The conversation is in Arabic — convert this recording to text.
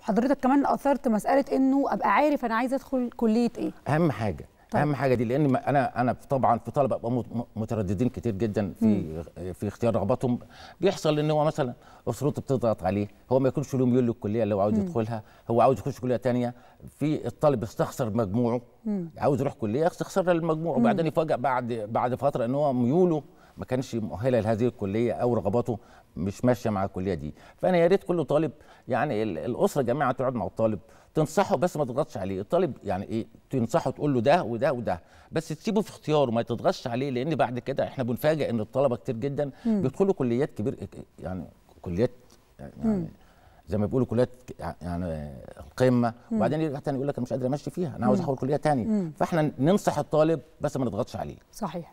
حضرتك كمان اثرت مساله انه ابقى عارف انا عايز ادخل كليه ايه اهم حاجه طيب. اهم حاجه دي لان انا انا طبعا في طلبه ابقى مترددين كتير جدا في مم. في اختيار رغباتهم بيحصل ان هو مثلا اسرته بتضغط عليه هو ما يكونش له ميول للكليه اللي هو عاوز يدخلها هو عاوز يخش كليه ثانيه في الطالب استخسر مجموعه مم. عاوز يروح كليه استخسر المجموع وبعدين يفاجئ بعد بعد فتره ان هو ميوله ما كانش مؤهله لهذه الكليه او رغباته مش ماشيه مع الكليه دي فانا يا ريت كل طالب يعني الاسره جميعا تقعد مع الطالب تنصحه بس ما تضغطش عليه الطالب يعني ايه تنصحه تقول له ده وده وده بس تسيبه في اختياره ما تضغطش عليه لان بعد كده احنا بنفاجئ ان الطلبه كتير جدا مم. بيدخلوا كليات كبير إيه، إيه، يعني كليات يعني مم. زي ما بيقولوا كليات يعني القمه وبعدين يرجع تاني يقول لك انا مش قادر امشي فيها انا عاوز احول كليه تانية فاحنا ننصح الطالب بس ما نضغطش عليه صحيح